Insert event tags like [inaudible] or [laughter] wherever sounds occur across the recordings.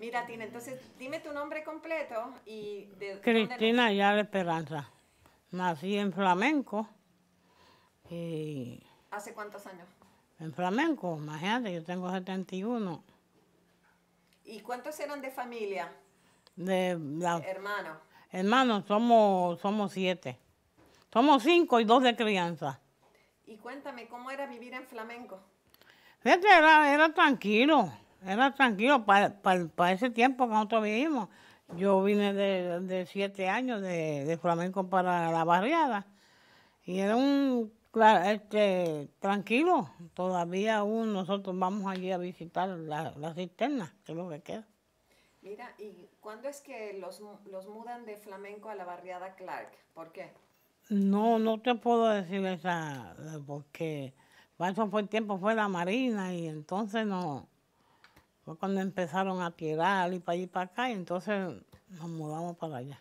Mira, Tina, entonces dime tu nombre completo y de Cristina dónde Esperanza. Nací en Flamenco. ¿Hace cuántos años? En Flamenco, imagínate, yo tengo 71. ¿Y cuántos eran de familia? De hermanos. Hermanos, somos, somos siete. Somos cinco y dos de crianza. Y cuéntame, ¿cómo era vivir en Flamenco? Era, era tranquilo era tranquilo para ese tiempo que nosotros vivimos. Yo vine de, de siete años de, flamenco para la barriada y era un este, tranquilo. Todavía aún nosotros vamos allí a visitar la, cisterna, que es lo que queda. Mira, ¿y cuándo es que los, los mudan de flamenco a la barriada Clark? ¿Por qué? No, no te puedo decir esa, porque eso fue el tiempo, fue la Marina y entonces no cuando empezaron a tirar y para y para acá, y entonces nos mudamos para allá.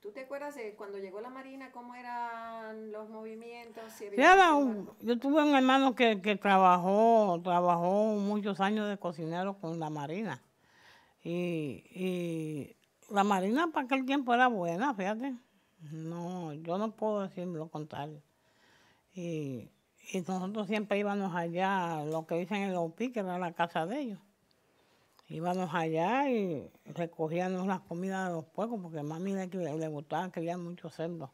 ¿Tú te acuerdas de cuando llegó la Marina, cómo eran los movimientos? yo tuve un hermano que, trabajó, trabajó muchos años de cocinero con la Marina. Y, la Marina para aquel tiempo era buena, fíjate. No, yo no puedo decir lo contrario. Y, nosotros siempre íbamos allá, lo que dicen el los que era la casa de ellos íbamos allá y recogíamos las comidas de los pueblos, porque a mami le, gustaba querían muchos cerdos.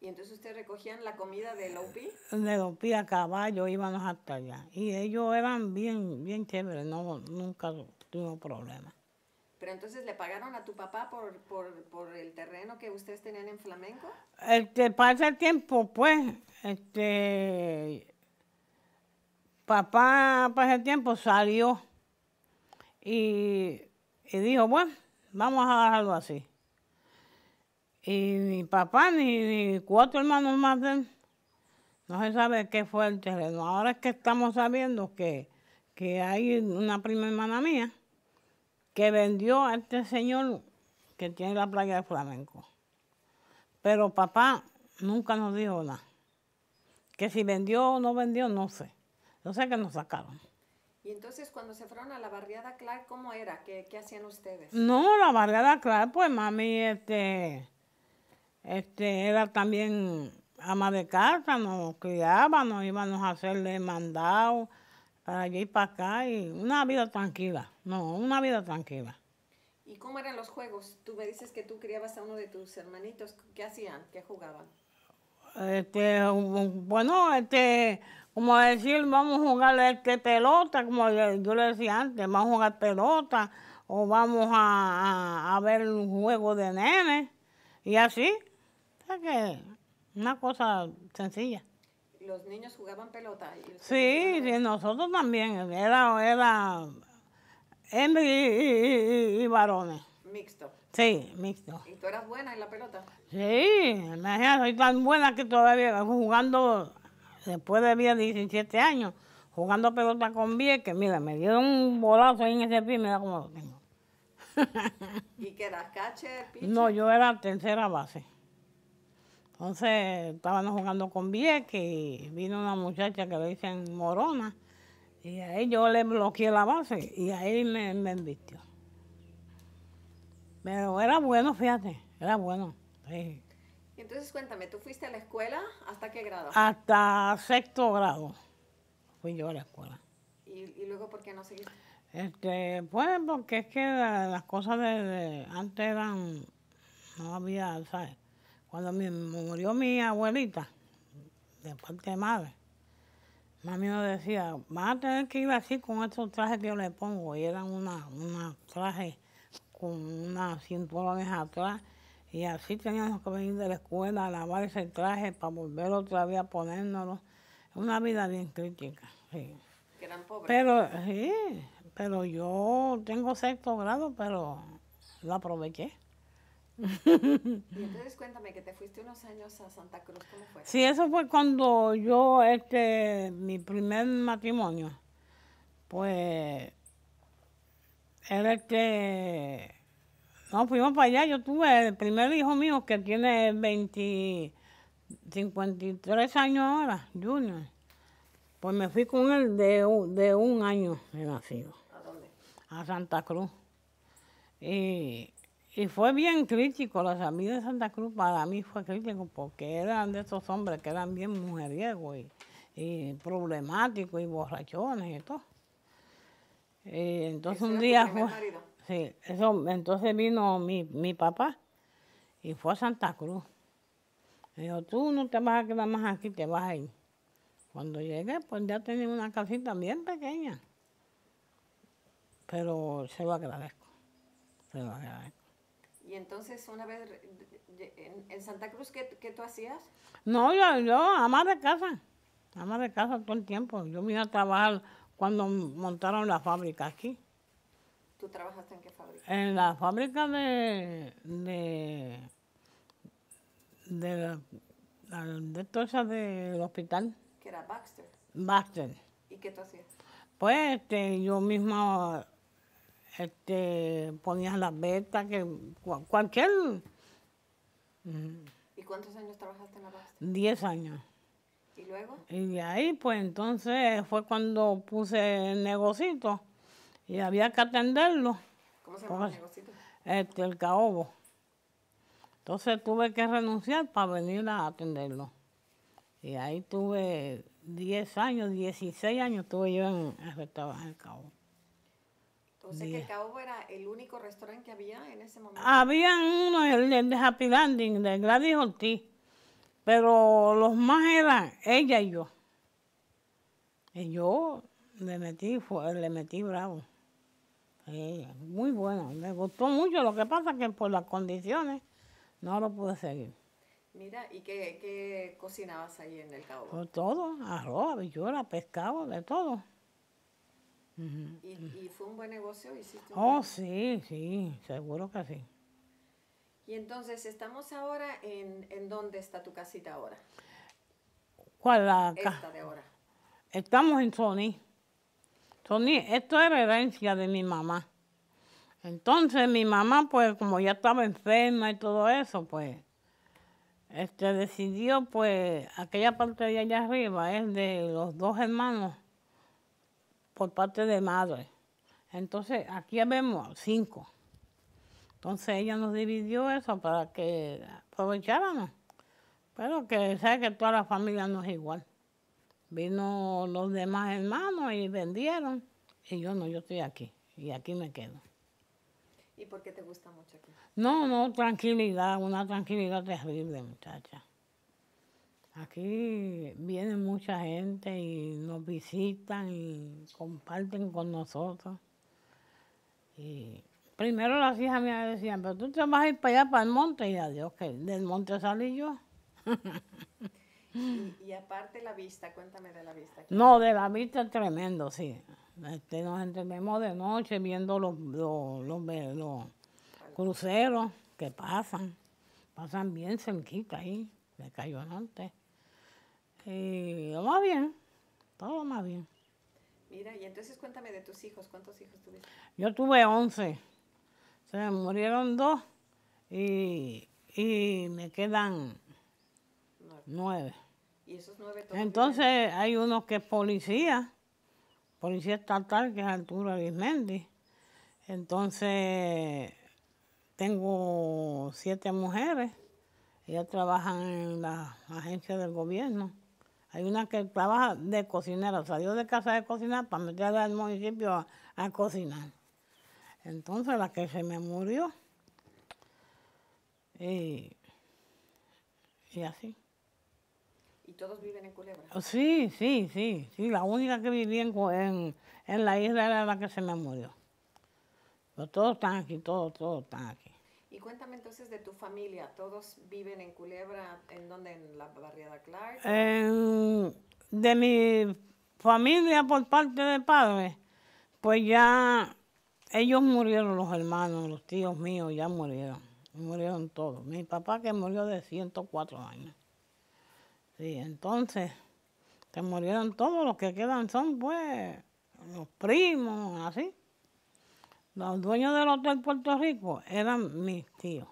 ¿Y entonces ustedes recogían la comida de Lopi? De Lopi a caballo íbamos hasta allá. Y ellos eran bien, bien chéveres, no, nunca tuvo problemas. Pero entonces le pagaron a tu papá por, por el terreno que ustedes tenían en Flamenco? Este, pasa el tiempo, pues, este, papá para ese tiempo salió y, dijo, bueno, vamos a dejarlo así. Y ni papá ni, cuatro hermanos más de él, no se sabe qué fue el terreno. Ahora es que estamos sabiendo que, que hay una prima hermana mía que vendió a este señor que tiene la playa de Flamenco. Pero papá nunca nos dijo nada. Que si vendió o no vendió, no sé. Yo que nos sacaron. Y entonces cuando se fueron a la barriada Clark, ¿cómo era? ¿Qué, hacían ustedes? No, la barriada Clark, pues mami, este, este, era también ama de casa, nos criaba, nos íbamos a hacerle mandado para allí y para acá, y una vida tranquila, no, una vida tranquila. ¿Y cómo eran los juegos? Tú me dices que tú criabas a uno de tus hermanitos, ¿qué hacían? ¿Qué jugaban? este, bueno, este, como decir, vamos a jugar este, pelota, como yo, le decía antes, vamos a jugar pelota o vamos a, ver un juego de nene y así. que una cosa sencilla. ¿Los niños jugaban pelota? sí, nosotros también. Era, era y varones. Mixto. Sí, mixto. ¿Y tú eras buena en la pelota? Sí, imagínate, soy tan buena que todavía jugando, después de 17 años, jugando pelota con Vieque. mira, me dieron un bolazo ahí en ese pie, mira cómo lo tengo. [laughs] ¿Y que eras catcher, No, yo era tercera base. Entonces, estábamos jugando con Vieques y vino una muchacha que le dicen Morona, y ahí yo le bloqueé la base y ahí me, me pero era bueno, fíjate, era bueno. entonces cuéntame, ¿tú fuiste a la escuela hasta qué grado? Hasta sexto grado fui yo a la escuela. ¿Y, luego por qué no seguiste? Este, pues porque es que las cosas de, antes eran, no había, ¿sabes? Cuando mi, murió mi abuelita, de parte de madre, mami me decía, vas a tener que ir así con estos trajes que yo le pongo, y eran una, una traje con unas cinturones atrás y así teníamos que venir de la escuela a lavar ese traje para volver otra vez a ponérnoslo. Una vida bien crítica, sí. Que Pero, sí, pero yo tengo sexto grado, pero lo aproveché. y entonces cuéntame que te fuiste unos años a Santa Cruz, ¿cómo fue? Sí, eso fue cuando yo, este, mi primer matrimonio, pues era que no fuimos para allá. Yo tuve el primer hijo mío que tiene 20, años ahora, Junior. Pues me fui con él de, de un año de nacido. ¿A dónde? A Santa Cruz. Y, fue bien crítico, la familia de Santa Cruz para mí fue crítico porque eran de esos hombres que eran bien mujeriegos y, y problemáticos y borrachones y todo. Eh, entonces un día sí, entonces vino mi, mi papá y fue a Santa Cruz. dijo, tú no te vas a quedar más aquí, te vas a ir. Cuando llegué, pues ya tenía una casita bien pequeña. Pero se lo agradezco, se lo agradezco. Y entonces una vez en Santa Cruz, ¿qué, qué tú hacías? No, yo, yo ama de casa, ama de casa todo el tiempo. Yo me iba a trabajar cuando montaron la fábrica aquí. ¿Tú trabajaste en qué fábrica? En la fábrica de. de. de, la, de, de del hospital. ¿Que era Baxter? Baxter. ¿Y qué tú hacías? Pues este, yo misma este, ponías las betas que cualquier... ¿Y cuántos años trabajaste en la Baxter? Diez años. ¿Y luego? Y de ahí, pues entonces fue cuando puse el negocito y había que atenderlo. ¿Cómo se llama el negocito? Este, el caobo. Entonces tuve que renunciar para venir a atenderlo. Y ahí tuve 10 años, 16 años tuve yo en el restaurante El Caobo. Entonces, que El Caobo era el único restaurante que había en ese momento. Había uno, el, el de Happy Landing, de Gladys Ortiz. Pero los más eran ella y yo. Y yo le metí, le metí bravo. muy bueno, me gustó mucho. Lo que pasa es que por las condiciones no lo pude seguir. Mira, ¿y qué, qué cocinabas ahí en el cabo? todo, arroz, habichuela, pescado, de todo. ¿Y, fue un buen negocio? ¿Hiciste oh, sí, sí, seguro que sí. Y entonces estamos ahora en, en dónde está tu casita ahora. ¿Cuál la casa? de ahora. Estamos en Sony. Sony, esto es herencia de mi mamá. Entonces mi mamá, pues como ya estaba enferma y todo eso, pues este, decidió, pues, aquella parte de allá arriba es de los dos hermanos por parte de madre. Entonces, aquí vemos cinco. Entonces ella nos dividió eso para que aprovecháramos. Pero que sabe que toda la familia no es igual. Vino los demás hermanos y vendieron. Y yo no, yo estoy aquí. Y aquí me quedo. ¿Y por qué te gusta mucho aquí? No, no, tranquilidad, una tranquilidad terrible, muchacha. Aquí viene mucha gente y nos visitan y comparten con nosotros. Y primero las hijas me decían, pero tú te vas a ir para allá, para el monte, y adiós, que del monte salí yo. y, aparte la vista, cuéntame de la vista. No, de la vista es tremendo, sí. Este, nos entendemos de noche viendo los, los, los, cruceros que pasan, pasan bien quita ahí, de Cayo Norte. Y lo más bien, todo más bien. Mira, y entonces cuéntame de tus hijos, ¿cuántos hijos tuviste? Yo tuve 11 se me murieron dos y, me quedan nueve. Entonces hay uno que es policía, policía estatal, que es Arturo Arismendi. Entonces tengo siete mujeres, ellas trabajan en la agencia del gobierno. Hay una que trabaja de cocinera, salió de casa de cocinar para meterla al municipio a cocinar. Entonces la que se me murió. Y, así. ¿Y todos viven en Culebra? Oh, sí, sí, sí. sí la única que vivía en, en, la isla era la que se me murió. Pero todos están aquí, todos, todos están aquí. Y cuéntame entonces de tu familia. ¿Todos viven en Culebra? ¿En dónde? ¿En la barriada Clark? de mi familia por parte de padre, pues ya ellos murieron, los hermanos, los tíos míos ya murieron. Murieron todos. Mi papá que murió de 104 años. Sí, entonces, se murieron todos. Los que quedan son, pues, los primos, así. Los dueños del Hotel Puerto Rico eran mis tíos.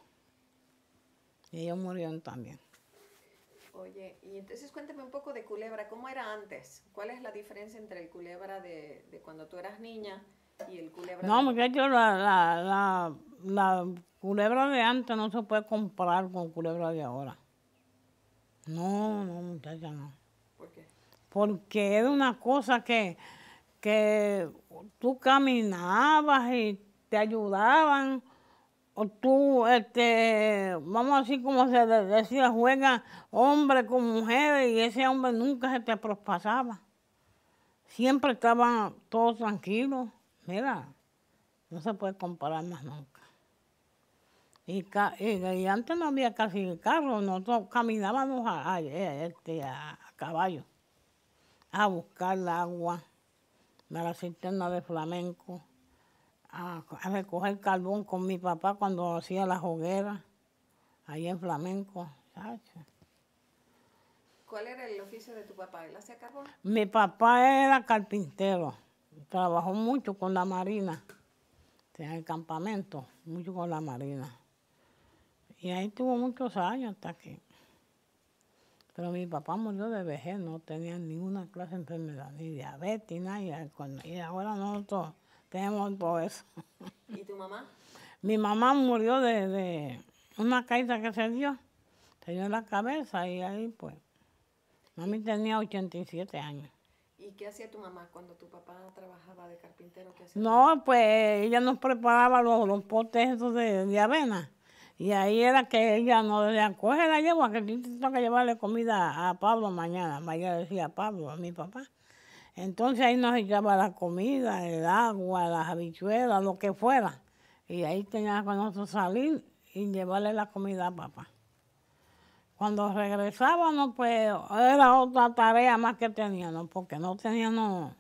Y ellos murieron también. Oye, y entonces cuéntame un poco de Culebra. ¿Cómo era antes? ¿Cuál es la diferencia entre el Culebra de, de cuando tú eras niña? No, muchachos, la, la, culebra de antes no se puede comparar con culebra de ahora. No, no, muchacha, no. ¿Por qué? Porque era una cosa que, que tú caminabas y te ayudaban. O tú, este, vamos así como se decía, juega hombre con mujer y ese hombre nunca se te traspasaba. Siempre estaban todos tranquilos mira, no se puede comparar más nunca. Y, y antes no había casi carro, nosotros caminábamos a, este, a, caballo a buscar el agua a la cisterna de flamenco, a, recoger carbón con mi papá cuando hacía la hoguera, ahí en flamenco. ¿Cuál era el oficio de tu papá? ¿Él hacía carbón? Mi papá era carpintero. Trabajó mucho con la Marina, en el campamento, mucho con la Marina. Y ahí tuvo muchos años hasta aquí. Pero mi papá murió de vejez, no tenía ninguna clase de enfermedad, ni diabetes, ni nada, y ahora nosotros tenemos todo eso. ¿Y tu mamá? Mi mamá murió de, de una caída que se dio, se dio en la cabeza y ahí pues... Mami tenía 87 años. ¿Y qué hacía tu mamá cuando tu papá trabajaba de carpintero? no, pues ella nos preparaba los, potes de, avena. Y ahí era que ella nos decía, coge la yegua, que yo que llevarle comida a Pablo mañana. Mañana decía Pablo, a mi papá. Entonces ahí nos echaba la comida, el agua, las habichuelas, lo que fuera. Y ahí teníamos que nosotros salir y llevarle la comida a papá. Cuando regresábamos, pues era otra tarea más que teníamos, porque no teníamos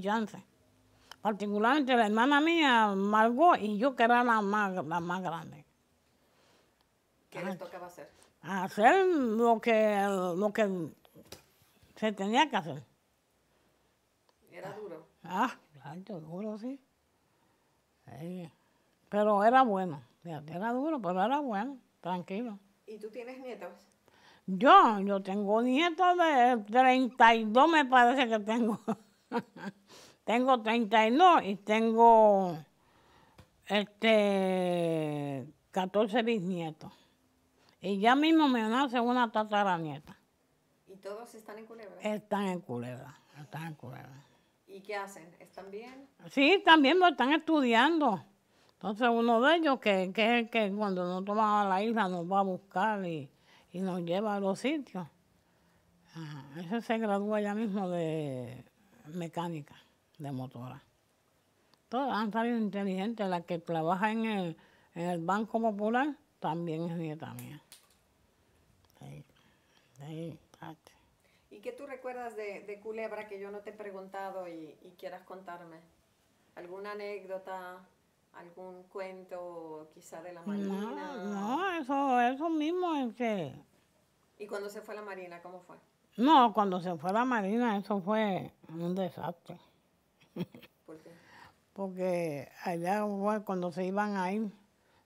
chance. Particularmente la hermana mía, Margot, y yo, que era la más, la más grande. ¿Qué les tocaba hacer? Hacer lo que, lo que se tenía que hacer. ¿Era duro? Ah, claro, duro, sí. Pero era bueno, era duro, pero era bueno, tranquilo. ¿Y tú tienes nietos? Yo, yo tengo nietos de 32, me parece que tengo. [laughs] tengo 32 y tengo este 14 bisnietos. Y ya mismo me nace una tataranieta. ¿Y todos están en Culebra? Están en Culebra, están en Culebra. ¿Y qué hacen? ¿Están bien? Sí, también, lo están estudiando. Entonces uno de ellos, que, es el que cuando no toma la isla nos va a buscar y, nos lleva a los sitios. Ese se gradúa ya mismo de mecánica, de motora. Todas han salido inteligentes. La que trabaja en el, Banco Popular también es nieta mía. ¿Y qué tú recuerdas de, Culebra que yo no te he preguntado y, y quieras contarme? ¿Alguna anécdota? algún cuento quizá de la Marina. No, eso, eso mismo es que... ¿Y cuando se fue a la Marina, cómo fue? No, cuando se fue a la Marina, eso fue un desastre. [laughs] ¿Por qué? Porque allá cuando se iban a ir,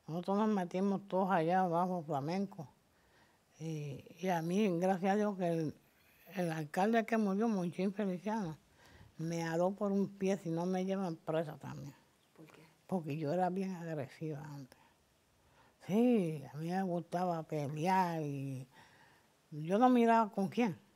nosotros nos metimos todos allá abajo flamenco. Y, a mí, gracias a Dios, que el, alcalde que murió, Monchín Feliciano, me aló por un pie, si no me llevan presa también porque yo era bien agresiva antes. Sí, a mí me gustaba pelear y yo no miraba con quién.